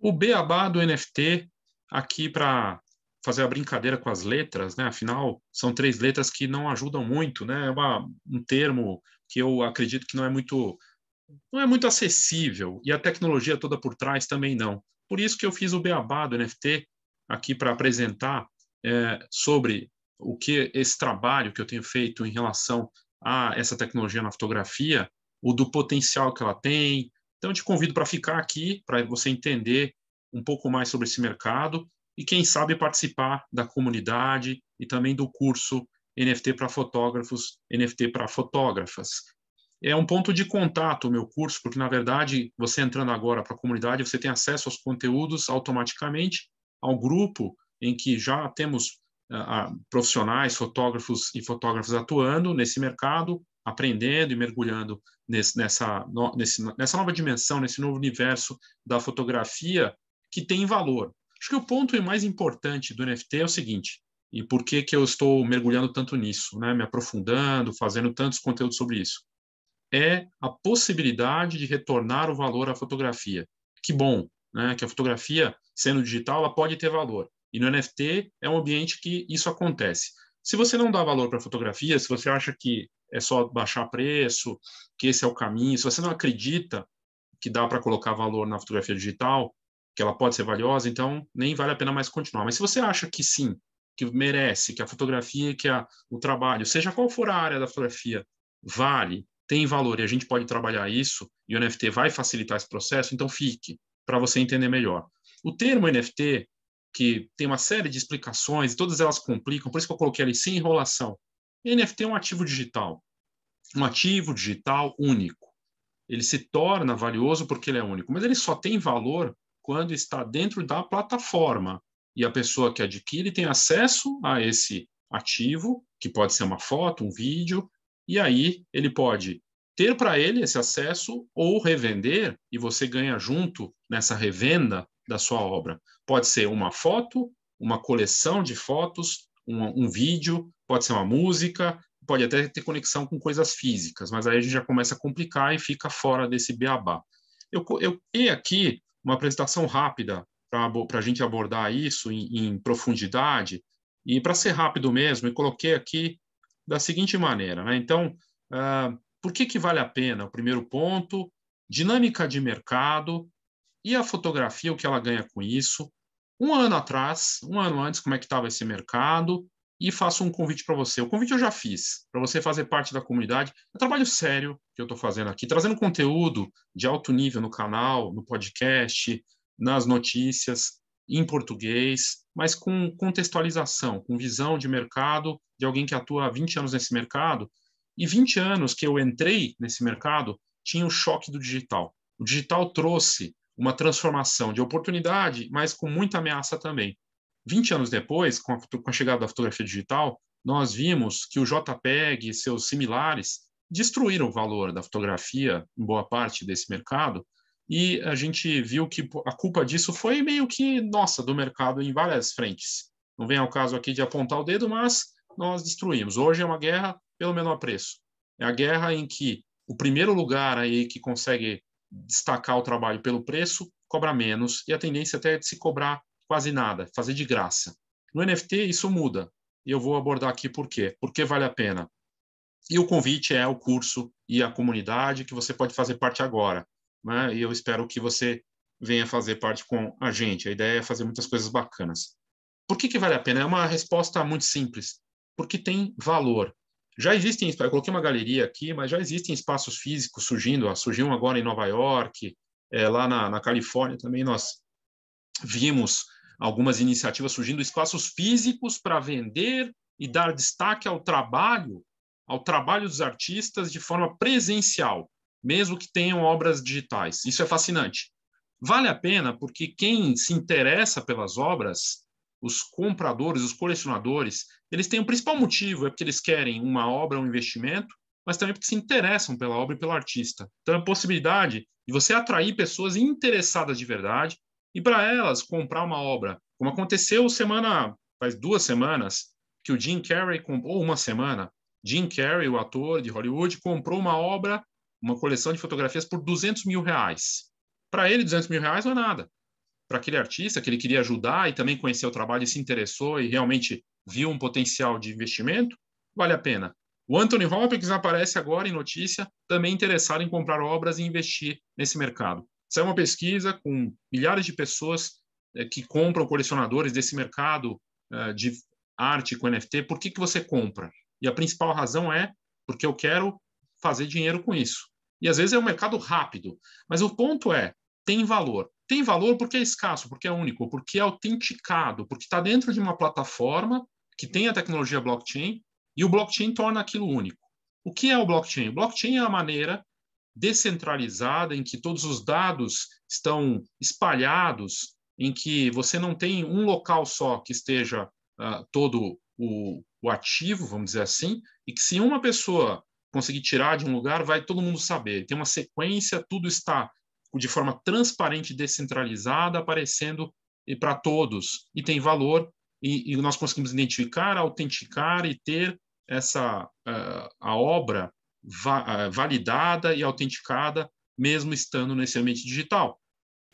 O beabá do NFT, aqui para fazer a brincadeira com as letras, né? Afinal, são três letras que não ajudam muito, né? É uma, um termo que eu acredito que não é muito não é muito acessível e a tecnologia toda por trás também não. Por isso que eu fiz o beabá do NFT aqui para apresentar é, sobre o que esse trabalho que eu tenho feito em relação a essa tecnologia na fotografia, o do potencial que ela tem, então, eu te convido para ficar aqui, para você entender um pouco mais sobre esse mercado e, quem sabe, participar da comunidade e também do curso NFT para fotógrafos, NFT para fotógrafas. É um ponto de contato o meu curso, porque, na verdade, você entrando agora para a comunidade, você tem acesso aos conteúdos automaticamente, ao grupo em que já temos ah, ah, profissionais, fotógrafos e fotógrafas atuando nesse mercado, aprendendo e mergulhando nesse, nessa, no, nesse, nessa nova dimensão, nesse novo universo da fotografia que tem valor. Acho que o ponto mais importante do NFT é o seguinte, e por que, que eu estou mergulhando tanto nisso, né? me aprofundando, fazendo tantos conteúdos sobre isso? É a possibilidade de retornar o valor à fotografia. Que bom, né? que a fotografia, sendo digital, ela pode ter valor. E no NFT é um ambiente que isso acontece. Se você não dá valor para fotografia, se você acha que é só baixar preço, que esse é o caminho, se você não acredita que dá para colocar valor na fotografia digital, que ela pode ser valiosa, então nem vale a pena mais continuar. Mas se você acha que sim, que merece, que a fotografia, que a, o trabalho, seja qual for a área da fotografia, vale, tem valor e a gente pode trabalhar isso, e o NFT vai facilitar esse processo, então fique, para você entender melhor. O termo NFT, que tem uma série de explicações, todas elas complicam, por isso que eu coloquei ali sem enrolação. NFT é um ativo digital, um ativo digital único. Ele se torna valioso porque ele é único, mas ele só tem valor quando está dentro da plataforma e a pessoa que adquire tem acesso a esse ativo, que pode ser uma foto, um vídeo, e aí ele pode ter para ele esse acesso ou revender e você ganha junto nessa revenda da sua obra. Pode ser uma foto, uma coleção de fotos, um, um vídeo, pode ser uma música, pode até ter conexão com coisas físicas, mas aí a gente já começa a complicar e fica fora desse beabá. Eu, eu criei aqui uma apresentação rápida para a gente abordar isso em, em profundidade, e para ser rápido mesmo, eu coloquei aqui da seguinte maneira. Né? Então, uh, por que, que vale a pena? O primeiro ponto, dinâmica de mercado, e a fotografia, o que ela ganha com isso? Um ano atrás, um ano antes, como é que estava esse mercado? E faço um convite para você. O convite eu já fiz, para você fazer parte da comunidade. É um trabalho sério que eu estou fazendo aqui, trazendo conteúdo de alto nível no canal, no podcast, nas notícias, em português, mas com contextualização, com visão de mercado de alguém que atua há 20 anos nesse mercado. E 20 anos que eu entrei nesse mercado, tinha o choque do digital. O digital trouxe uma transformação de oportunidade, mas com muita ameaça também. 20 anos depois, com a, com a chegada da fotografia digital, nós vimos que o JPEG e seus similares destruíram o valor da fotografia em boa parte desse mercado, e a gente viu que a culpa disso foi meio que nossa do mercado em várias frentes. Não vem ao caso aqui de apontar o dedo, mas nós destruímos. Hoje é uma guerra pelo menor preço. É a guerra em que o primeiro lugar aí que consegue destacar o trabalho pelo preço, cobra menos, e a tendência até é de se cobrar quase nada, fazer de graça. No NFT, isso muda, e eu vou abordar aqui por quê, por que vale a pena. E o convite é o curso e a comunidade que você pode fazer parte agora. Né? E eu espero que você venha fazer parte com a gente. A ideia é fazer muitas coisas bacanas. Por que, que vale a pena? É uma resposta muito simples. Porque tem valor. Já existem, eu coloquei uma galeria aqui, mas já existem espaços físicos surgindo, ó, surgiu agora em Nova York, é, lá na, na Califórnia também nós vimos algumas iniciativas surgindo, espaços físicos para vender e dar destaque ao trabalho, ao trabalho dos artistas de forma presencial, mesmo que tenham obras digitais. Isso é fascinante. Vale a pena porque quem se interessa pelas obras os compradores, os colecionadores, eles têm o um principal motivo, é porque eles querem uma obra, um investimento, mas também porque se interessam pela obra e pelo artista. Então, a é possibilidade de você atrair pessoas interessadas de verdade e para elas comprar uma obra, como aconteceu semana, faz duas semanas, que o Jim Carrey comprou uma semana, Jim Carrey, o ator de Hollywood, comprou uma obra, uma coleção de fotografias por 200 mil reais. Para ele, 200 mil reais não é nada para aquele artista que ele queria ajudar e também conhecer o trabalho e se interessou e realmente viu um potencial de investimento, vale a pena. O Anthony Hopkins aparece agora em notícia, também interessado em comprar obras e investir nesse mercado. Isso é uma pesquisa com milhares de pessoas eh, que compram colecionadores desse mercado eh, de arte com NFT. Por que, que você compra? E a principal razão é porque eu quero fazer dinheiro com isso. E às vezes é um mercado rápido, mas o ponto é, tem valor tem valor porque é escasso, porque é único, porque é autenticado, porque está dentro de uma plataforma que tem a tecnologia blockchain e o blockchain torna aquilo único. O que é o blockchain? O blockchain é a maneira descentralizada em que todos os dados estão espalhados, em que você não tem um local só que esteja uh, todo o, o ativo, vamos dizer assim, e que se uma pessoa conseguir tirar de um lugar, vai todo mundo saber. Tem uma sequência, tudo está de forma transparente e descentralizada, aparecendo para todos e tem valor e, e, nós conseguimos identificar, autenticar e ter essa uh, a obra va eh, validada e autenticada mesmo estando nesse ambiente digital.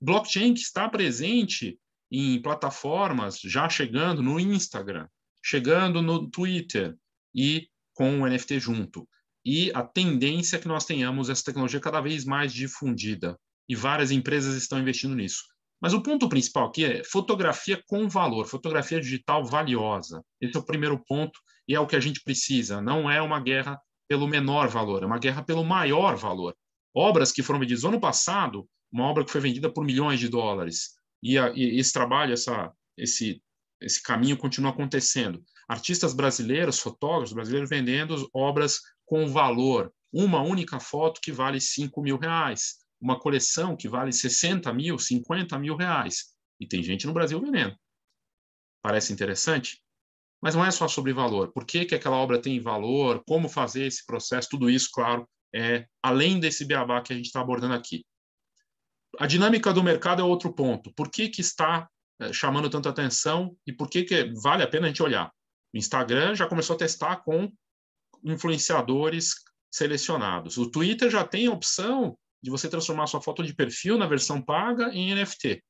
Blockchain que está presente em plataformas já chegando no Instagram, chegando no Twitter e com o NFT junto. E a tendência é que nós tenhamos essa tecnologia cada vez mais difundida e várias empresas estão investindo nisso. Mas o ponto principal aqui é fotografia com valor, fotografia digital valiosa. Esse é o primeiro ponto e é o que a gente precisa. Não é uma guerra pelo menor valor, é uma guerra pelo maior valor. Obras que foram vendidas ano passado, uma obra que foi vendida por milhões de dólares. E, a, e esse trabalho, essa, esse, esse caminho continua acontecendo. Artistas brasileiros, fotógrafos brasileiros vendendo obras com valor. Uma única foto que vale 5 mil reais uma coleção que vale 60 mil, 50 mil reais. E tem gente no Brasil vendendo. Parece interessante? Mas não é só sobre valor. Por que, que aquela obra tem valor? Como fazer esse processo? Tudo isso, claro, é além desse beabá que a gente está abordando aqui. A dinâmica do mercado é outro ponto. Por que, que está é, chamando tanta atenção e por que, que vale a pena a gente olhar? O Instagram já começou a testar com influenciadores selecionados. O Twitter já tem a opção de você transformar sua foto de perfil na versão paga em NFT.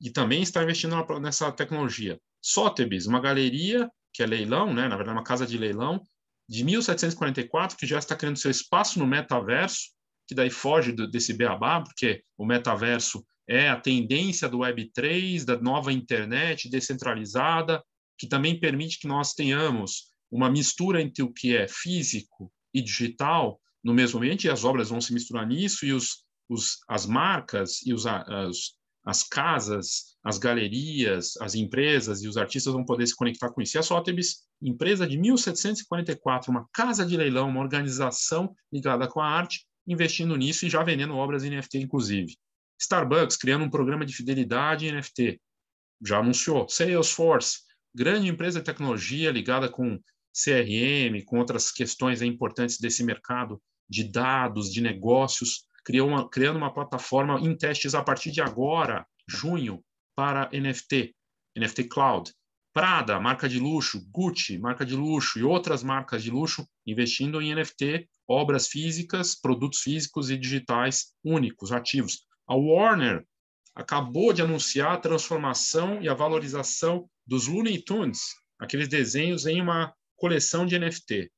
E também está investindo nessa tecnologia. Sotheby's, uma galeria que é leilão, né? na verdade, uma casa de leilão, de 1744, que já está criando seu espaço no metaverso, que daí foge do, desse beabá, porque o metaverso é a tendência do Web3, da nova internet descentralizada, que também permite que nós tenhamos uma mistura entre o que é físico e digital, no mesmo ambiente e as obras vão se misturar nisso e os, os as marcas e os, as, as casas, as galerias, as empresas e os artistas vão poder se conectar com isso. E a Sótebis, empresa de 1744, uma casa de leilão, uma organização ligada com a arte, investindo nisso e já vendendo obras em NFT, inclusive. Starbucks, criando um programa de fidelidade em NFT, já anunciou. Salesforce, grande empresa de tecnologia ligada com CRM, com outras questões importantes desse mercado de dados, de negócios, criou uma, criando uma plataforma em testes a partir de agora, junho, para NFT, NFT Cloud. Prada, marca de luxo, Gucci, marca de luxo e outras marcas de luxo investindo em NFT, obras físicas, produtos físicos e digitais únicos, ativos. A Warner acabou de anunciar a transformação e a valorização dos Looney Tunes, aqueles desenhos em uma coleção de NFT,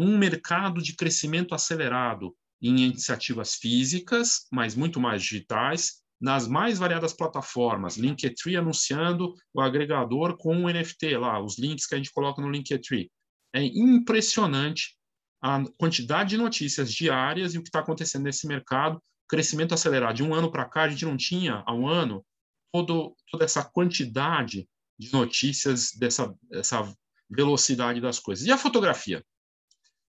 um mercado de crescimento acelerado em iniciativas físicas, mas muito mais digitais, nas mais variadas plataformas, Linktree anunciando o agregador com o NFT lá, os links que a gente coloca no Linktree. É impressionante a quantidade de notícias diárias e o que está acontecendo nesse mercado, crescimento acelerado. De um ano para cá, a gente não tinha, há um ano, todo, toda essa quantidade de notícias, dessa, dessa velocidade das coisas. E a fotografia?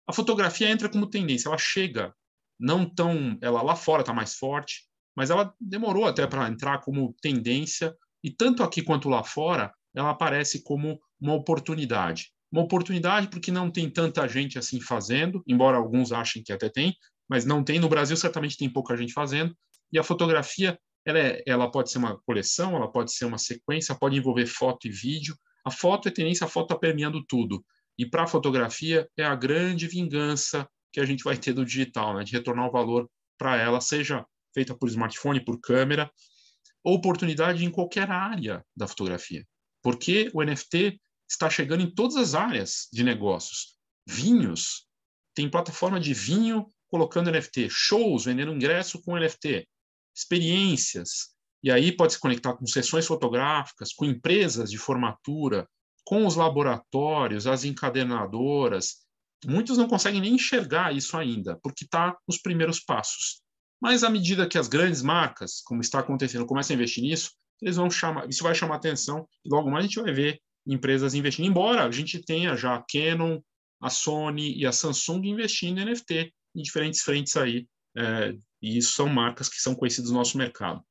A fotografia entra como tendência, ela chega não tão, ela lá fora está mais forte, mas ela demorou até para entrar como tendência e tanto aqui quanto lá fora ela aparece como uma oportunidade. Uma oportunidade porque não tem tanta gente assim fazendo, embora alguns achem que até tem, mas não tem. No Brasil certamente tem pouca gente fazendo. E a fotografia, ela, é, ela pode ser uma coleção, ela pode ser uma sequência, pode envolver foto e vídeo, a foto é tendência, a foto está permeando tudo. E para a fotografia é a grande vingança que a gente vai ter do digital, né? de retornar o valor para ela, seja feita por smartphone, por câmera, oportunidade em qualquer área da fotografia. Porque o NFT está chegando em todas as áreas de negócios. Vinhos, tem plataforma de vinho colocando NFT, shows vendendo ingresso com NFT, experiências, e aí pode se conectar com sessões fotográficas, com empresas de formatura, com os laboratórios, as encadernadoras. Muitos não conseguem nem enxergar isso ainda, porque está nos primeiros passos. Mas à medida que as grandes marcas, como está acontecendo, começam a investir nisso, eles vão chamar, isso vai chamar atenção e logo mais a gente vai ver empresas investindo. Embora a gente tenha já a Canon, a Sony e a Samsung investindo em NFT em diferentes frentes aí, é, e isso são marcas que são conhecidas no nosso mercado.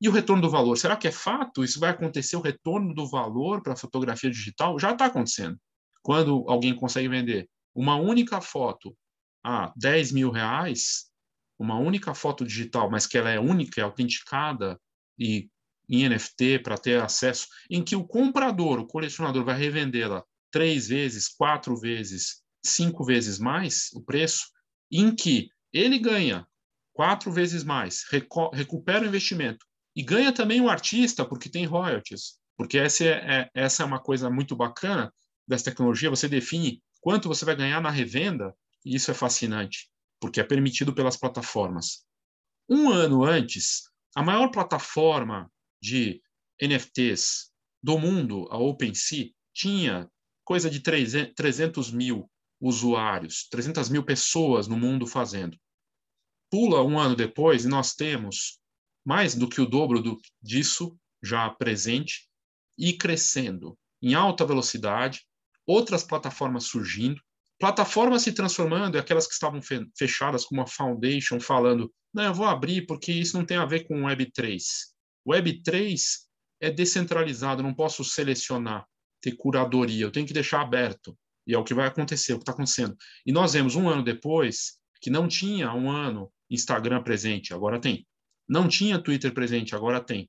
E o retorno do valor? Será que é fato? Isso vai acontecer o retorno do valor para a fotografia digital? Já está acontecendo. Quando alguém consegue vender uma única foto a 10 mil reais, uma única foto digital, mas que ela é única, é autenticada e em NFT para ter acesso, em que o comprador, o colecionador, vai revendê-la três vezes, quatro vezes, cinco vezes mais o preço, em que ele ganha quatro vezes mais, recupera o investimento e ganha também o artista, porque tem royalties. Porque essa é, é, essa é uma coisa muito bacana dessa tecnologia. Você define quanto você vai ganhar na revenda, e isso é fascinante, porque é permitido pelas plataformas. Um ano antes, a maior plataforma de NFTs do mundo, a OpenSea, tinha coisa de 300 mil usuários, 300 mil pessoas no mundo fazendo. Pula um ano depois e nós temos mais do que o dobro do, disso já presente e crescendo em alta velocidade, outras plataformas surgindo, plataformas se transformando, é aquelas que estavam fechadas como a Foundation falando, não, eu vou abrir porque isso não tem a ver com Web3. Web3 é descentralizado, não posso selecionar, ter curadoria, eu tenho que deixar aberto. E é o que vai acontecer, é o que está acontecendo. E nós vemos um ano depois, que não tinha um ano Instagram presente, agora tem. Não tinha Twitter presente, agora tem.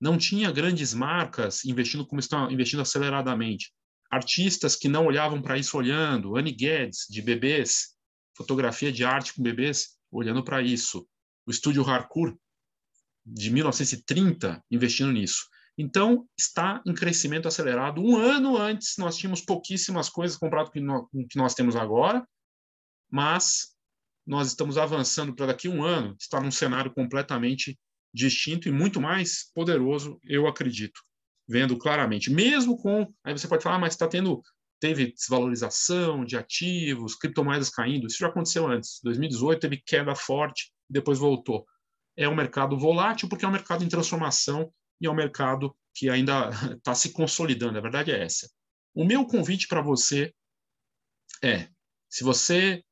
Não tinha grandes marcas investindo como estão investindo aceleradamente. Artistas que não olhavam para isso olhando, Annie Guedes de bebês, fotografia de arte com bebês, olhando para isso. O estúdio Harcourt de 1930 investindo nisso. Então, está em crescimento acelerado. Um ano antes, nós tínhamos pouquíssimas coisas comparado com o que nós temos agora, mas nós estamos avançando para daqui a um ano estar num cenário completamente distinto e muito mais poderoso, eu acredito, vendo claramente. Mesmo com. Aí você pode falar, ah, mas está tendo. Teve desvalorização de ativos, criptomoedas caindo. Isso já aconteceu antes. 2018 teve queda forte, depois voltou. É um mercado volátil porque é um mercado em transformação e é um mercado que ainda está se consolidando. A verdade é essa. O meu convite para você é: se você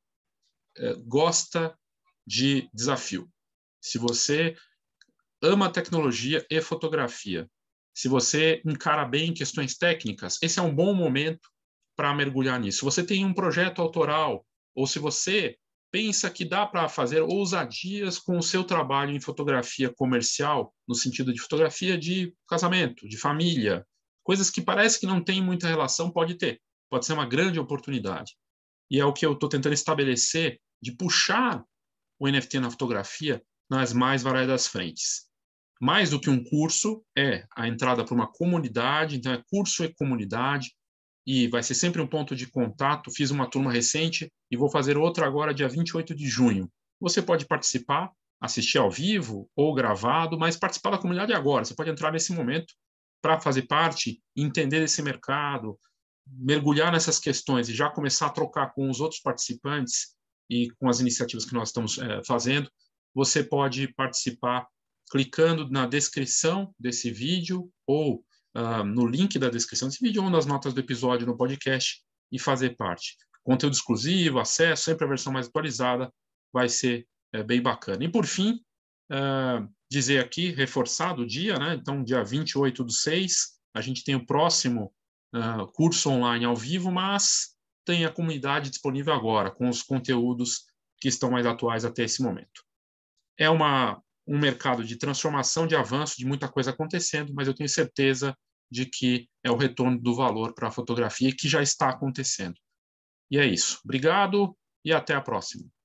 eh, gosta de desafio, se você ama tecnologia e fotografia, se você encara bem questões técnicas, esse é um bom momento para mergulhar nisso. Se você tem um projeto autoral, ou se você pensa que dá para fazer ousadias com o seu trabalho em fotografia comercial, no sentido de fotografia de casamento, de família, coisas que parece que não tem muita relação, pode ter. Pode ser uma grande oportunidade. E é o que eu estou tentando estabelecer de puxar o NFT na fotografia nas mais variadas frentes. Mais do que um curso, é a entrada para uma comunidade, então é curso e comunidade, e vai ser sempre um ponto de contato. Fiz uma turma recente e vou fazer outra agora, dia 28 de junho. Você pode participar, assistir ao vivo ou gravado, mas participar da comunidade agora. Você pode entrar nesse momento para fazer parte, entender esse mercado, mergulhar nessas questões e já começar a trocar com os outros participantes e com as iniciativas que nós estamos é, fazendo. Você pode participar clicando na descrição desse vídeo ou uh, no link da descrição desse vídeo ou nas notas do episódio no podcast e fazer parte. Conteúdo exclusivo, acesso, sempre a versão mais atualizada, vai ser é, bem bacana. E por fim, uh, dizer aqui, reforçado o dia, né? Então, dia 28 do 6, a gente tem o próximo uh, curso online ao vivo, mas tem a comunidade disponível agora, com os conteúdos que estão mais atuais até esse momento. É uma, um mercado de transformação, de avanço, de muita coisa acontecendo, mas eu tenho certeza de que é o retorno do valor para a fotografia que já está acontecendo. E é isso. Obrigado e até a próxima.